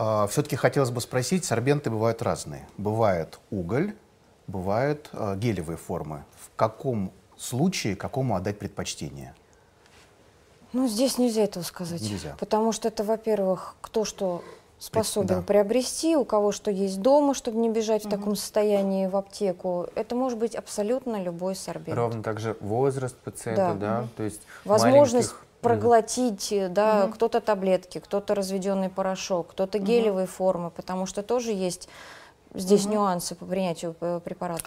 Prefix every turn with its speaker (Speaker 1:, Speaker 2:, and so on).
Speaker 1: А, Все-таки хотелось бы спросить, сорбенты бывают разные. Бывает уголь, бывают а, гелевые формы. В каком случае какому отдать предпочтение?
Speaker 2: Ну, здесь нельзя этого сказать. Нельзя. Потому что это, во-первых, кто что способен да. приобрести, у кого что есть дома, чтобы не бежать угу. в таком состоянии в аптеку. Это может быть абсолютно любой сорбент. Ровно
Speaker 3: также возраст пациента, да, да? Угу. то есть возможность
Speaker 2: проглотить, э, да, угу. кто-то таблетки, кто-то разведенный порошок, кто-то гелевые угу. формы, потому что тоже есть здесь угу. нюансы по принятию э, препарата.